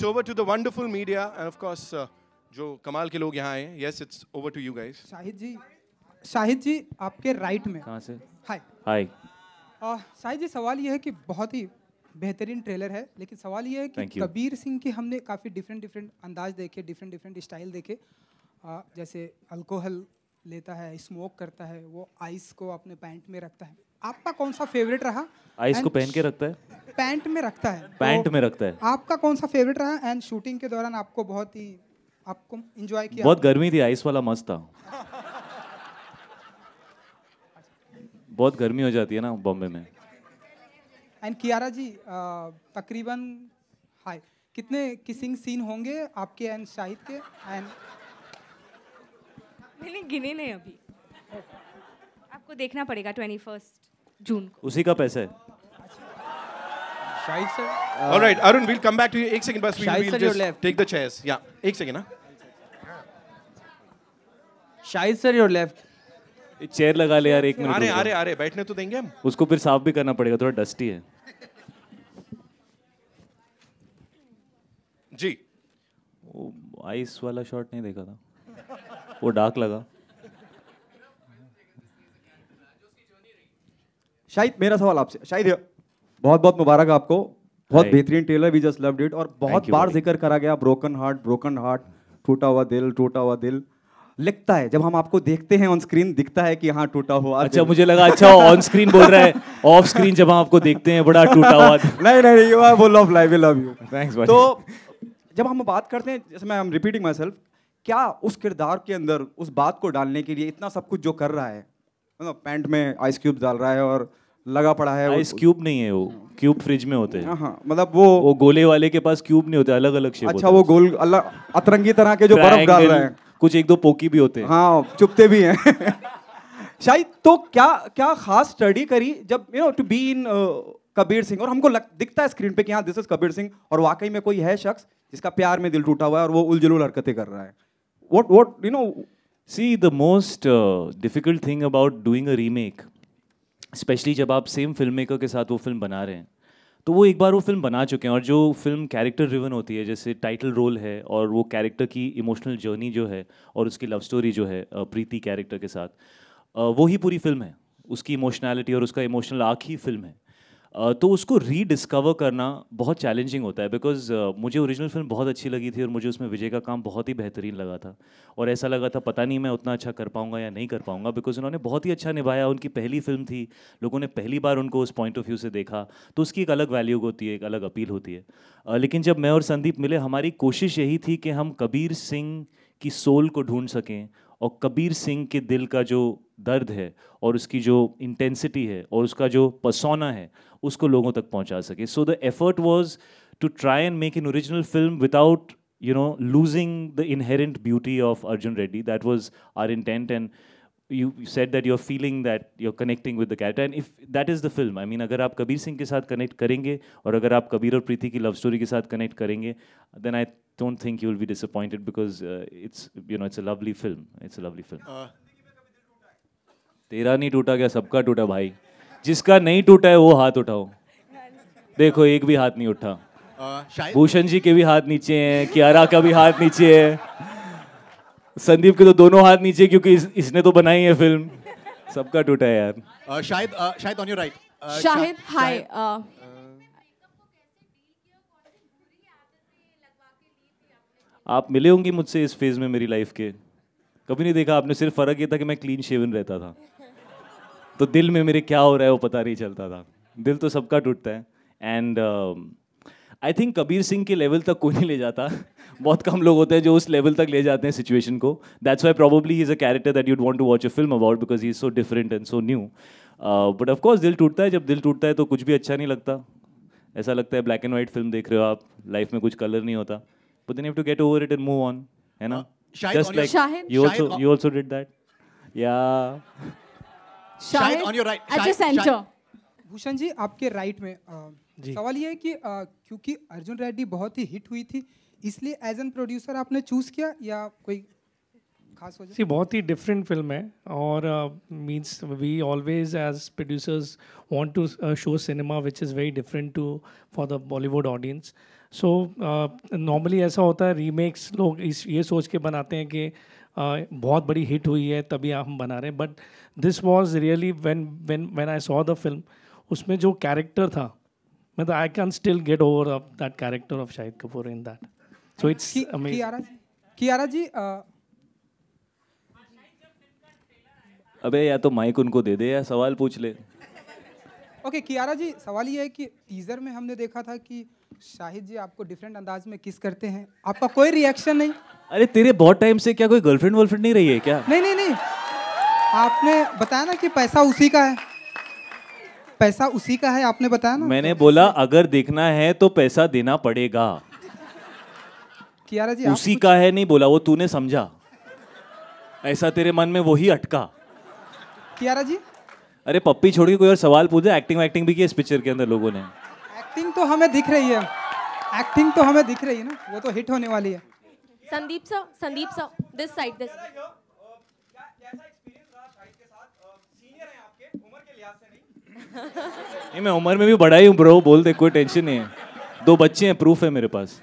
it's over to the wonderful media and of course uh, जो कमाल के लोग यहाँ आए yes it's over to you guys Shahid जी शाहिद जी आपके राइट में कहाँ से हाय हाय uh, शाहिद जी सवाल ये है कि बहुत ही बेहतरीन ट्रेलर है लेकिन सवाल ये है कि कबीर सिंह के हमने काफ़ी डिफरेंट डिफरेंट अंदाज देखे डिफरेंट डिफरेंट स्टाइल देखे आ, uh, जैसे अल्कोहल लेता है स्मोक करता है वो आइस को अपने पैंट में रखता है आपका कौन सा फेवरेट रहा आइस को पहन के रखता है पैंट में रखता है पैंट तो में रखता है आपका कौन सा फेवरेट रहा एंड शूटिंग के दौरान आपको बहुत ही आपको एंजॉय किया बहुत गर्मी थी आइस वाला मस्त था बहुत गर्मी हो जाती है ना बॉम्बे में एंड कियारा जी तकरीबन हाय कितने किसिंग सीन होंगे आपके एंड शाहिद के एंड मैंने गिने नहीं अभी आपको देखना पड़ेगा ट्वेंटी फर्स्ट जून को उसी का पैसा है Shahid sir all right Arun we will come back to you एक सेकंड बस we will just take the chairs या एक सेकंड ना हाँ। Shahid sir your left chair लगा ले यार एक मिनट अरे अरे अरे बैठने तो देंगे हम उसको फिर साफ भी करना पड़ेगा थोड़ा डस्टी है जी वो आइस वाला शॉट नहीं देखा था वो डार्क लगा शायद मेरा सवाल आपसे शायद बहुत बहुत मुबारक आपको बहुत बेहतरीन trailer we just loved it और बहुत बार जिक्र करा गया ब्रोकन हार्ट ब्रोकन हार्ट टूटा हुआ दिल टूटा हुआ दिल लिखता है जब हम आपको देखते हैं ऑन स्क्रीन दिखता है कि हाँ टूटा हुआ अच्छा मुझे लगा अच्छा ऑन स्क्रीन बोल रहा है ऑफ स्क्रीन जब हम आपको देखते हैं बड़ा टूटा हुआ नहीं नहीं you are full of life we love you thanks तो जब हम बात करते हैं जैसे मैं I am repeating myself क्या उस किरदार के अंदर उस बात को डालने के लिए इतना सब कुछ जो कर रहा है मतलब पैंट में आइस क्यूब डाल रहा है और लगा पड़ा है आइस हाँ, क्यूब नहीं है वो क्यूब हाँ। फ्रिज में होते हैं हाँ, हाँ मतलब वो वो गोले वाले के पास क्यूब नहीं होते अलग अलग शेप अच्छा वो गोल अलग अतरंगी तरह के जो बर्फ डाल रहे हैं कुछ एक दो पोकी भी होते हैं हाँ चुपते भी हैं शायद तो क्या क्या खास स्टडी करी जब you know to be in Kabir Singh और हमको लग, दिखता है स्क्रीन पे कि हाँ दिस इज कबीर सिंह और वाकई में कोई है शख्स जिसका प्यार में दिल टूटा हुआ है और वो उलझुल हरकतें कर रहा है what what you know see the most difficult thing about doing a remake specially जब आप सेम फिल्म मेकर के साथ वो फिल्म बना रहे हैं तो वो एक बार वो फिल्म बना चुके हैं और जो फिल्म कैरेक्टर रिवन होती है जैसे टाइटल रोल है और वो कैरेक्टर की इमोशनल जर्नी जो है और उसकी लव स्टोरी जो है प्रीति कैरेक्टर के साथ वो ही पूरी फिल्म है उसकी इमोशनैलिटी और उसका इमोशनल आँख ही फिल्म है तो उसको रीडिस्कवर करना बहुत चैलेंजिंग होता है बिकॉज मुझे ओरिजिनल फिल्म बहुत अच्छी लगी थी और मुझे उसमें विजय का काम बहुत ही बेहतरीन लगा था और ऐसा लगा था पता नहीं मैं उतना अच्छा कर पाऊंगा या नहीं कर पाऊंगा बिकॉज उन्होंने बहुत ही अच्छा निभाया उनकी पहली फिल्म थी लोगों ने पहली बार उनको उस पॉइंट ऑफ व्यू से देखा तो उसकी एक अलग वैल्यू होती है एक अलग अपील होती है लेकिन जब मैं और संदीप मिले हमारी कोशिश यही थी कि हम कबीर सिंह की सोल को ढूंढ सकें और कबीर सिंह के दिल का जो दर्द है और उसकी जो इंटेंसिटी है और उसका जो पसौना है उसको लोगों तक पहुंचा सके so the effort was to try and make an original film without you know losing the inherent beauty of Arjun Reddy that was our intent and you set that you are feeling that you are connecting with the character and if that is the film I mean अगर आप कबीर सिंह के साथ connect करेंगे और अगर आप कबीर और प्रीति की लव स्टोरी के साथ कनेक्ट करेंगे then I don't think you will be disappointed because it's you know it's a lovely film it's a lovely film तेरा नहीं टूटा क्या सबका टूटा भाई जिसका नहीं टूटा है वो हाथ उठाओ देखो एक भी हाथ नहीं उठा भूषण जी के भी हाथ नीचे हैं कियारा का भी हाथ नीचे है संदीप के तो दोनों हाथ नीचे क्योंकि इस, इसने तो बनाई है फिल्म सबका टूटा है यार शायद शायद on your right Shahid hi आप मिले होंगे मुझसे इस फेज में मेरी लाइफ के कभी नहीं देखा आपने सिर्फ फर्क ये था कि मैं क्लीन शेवन रहता था तो दिल में मेरे क्या हो रहा है वो पता नहीं चलता था दिल तो सबका टूटता है and I think Kabir Singh के लेवल तक कोई नहीं ले जाता बहुत कम लोग होते हैं जो उस लेवल तक ले जाते हैं सिचुएशन को that's why probably is a character that you'd want to watch a film about because he is so different and so new but of course दिल टूटता है जब दिल टूटता है तो कुछ भी अच्छा नहीं लगता ऐसा लगता है ब्लैक एंड वाइट फिल्म देख रहे हो आप लाइफ में कुछ कलर नहीं होता but then have to get over it and move on है ना just like you also you also did that या शाहिद ऑन योर राइट अच्छा सेंटर भूषण जी आपके राइट में सवाल ये है कि क्योंकि अर्जुन रेड्डी बहुत ही हिट हुई थी इसलिए एज एन प्रोड्यूसर आपने चूज किया या कोई खास वजह सी बहुत ही डिफरेंट फिल्म है और means we always as producers want to show cinema which is very different to for the Bollywood audience so normally ऐसा होता है रीमेक्स लोग इस ये सोच के बनाते हैं कि uh, बहुत बड़ी हिट हुई है तभी हम बना रहे हैं but this was really when when when I saw the film उसमें जो कैरेक्टर था मतलब I can still get over of that character of Shahid Kapoor in that so it's Kiara ji uh, अबे या तो माइक उनको दे दे या सवाल पूछ ले ओके okay, कियारा जी सवाल ये है कि टीजर में हमने देखा था कि शाहिद जी आपको डिफरेंट अंदाज में किस करते हैं आपका कोई रिएक्शन नहीं अरे तेरे बहुत टाइम से क्या कोई गर्लफ्रेंड वर्लफ्रेंड नहीं रही है क्या नहीं नहीं नहीं आपने बताया ना कि पैसा उसी का है पैसा उसी का है आपने बताया ना मैंने बोला अगर देखना है तो पैसा देना पड़ेगा कियारा जी उसी का है नहीं बोला वो तूने समझा ऐसा तेरे मन में वही अटका कियारा जी अरे पप्पी छोड़ के कोई और सवाल पूछे एक्टिंग एक्टिंग भी की इस पिक्चर के अंदर लोगों ने एक्टिंग तो हमें दिख रही है एक्टिंग तो हमें दिख रही है ना वो तो हिट होने वाली है Sandeep sir Sandeep sir this side this नहीं मैं उम्र में भी बड़ा ही हूँ ब्रो बोल दे कोई टेंशन नहीं है दो बच्चे हैं प्रूफ है मेरे पास